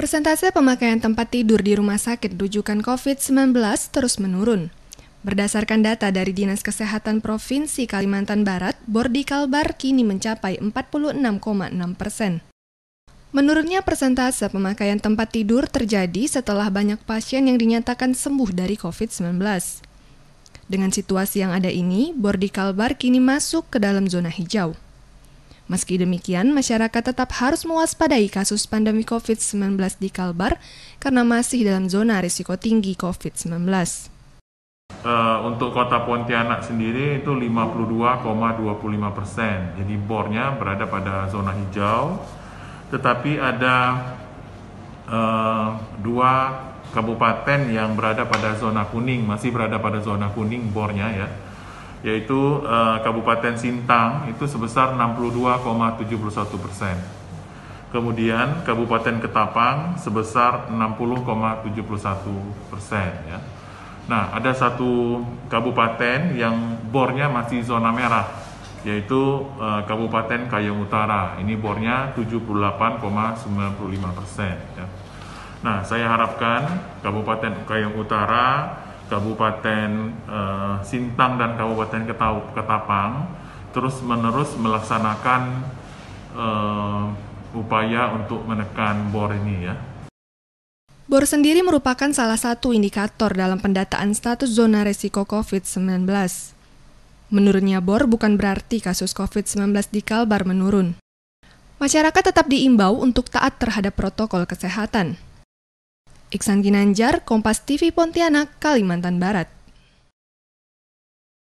Persentase pemakaian tempat tidur di rumah sakit rujukan COVID-19 terus menurun. Berdasarkan data dari Dinas Kesehatan Provinsi Kalimantan Barat, Bordi Kalbar kini mencapai 46,6 persen. Menurutnya, persentase pemakaian tempat tidur terjadi setelah banyak pasien yang dinyatakan sembuh dari COVID-19. Dengan situasi yang ada ini, Bordi Kalbar kini masuk ke dalam zona hijau. Meski demikian, masyarakat tetap harus mewaspadai kasus pandemi COVID-19 di Kalbar karena masih dalam zona risiko tinggi COVID-19. Uh, eh, untuk kota Pontianak sendiri itu 52,25 persen, jadi bornya berada pada zona hijau, tetapi ada uh, dua kabupaten yang berada pada zona kuning, masih berada pada zona kuning bornya ya, yaitu uh, Kabupaten Sintang itu sebesar 62,71 persen. Kemudian Kabupaten Ketapang sebesar 60,71 persen. Ya. Nah, ada satu kabupaten yang bornya masih zona merah, yaitu uh, Kabupaten Kayong Utara. Ini bornya 78,95 persen. Ya. Nah, saya harapkan Kabupaten Kayong Utara Kabupaten uh, Sintang dan Kabupaten Ketapang terus menerus melaksanakan uh, upaya untuk menekan bor ini ya. Bor sendiri merupakan salah satu indikator dalam pendataan status zona resiko COVID-19. Menurutnya bor bukan berarti kasus COVID-19 di Kalbar menurun. Masyarakat tetap diimbau untuk taat terhadap protokol kesehatan. Iksan Ginanjar, Kompas TV Pontianak, Kalimantan Barat.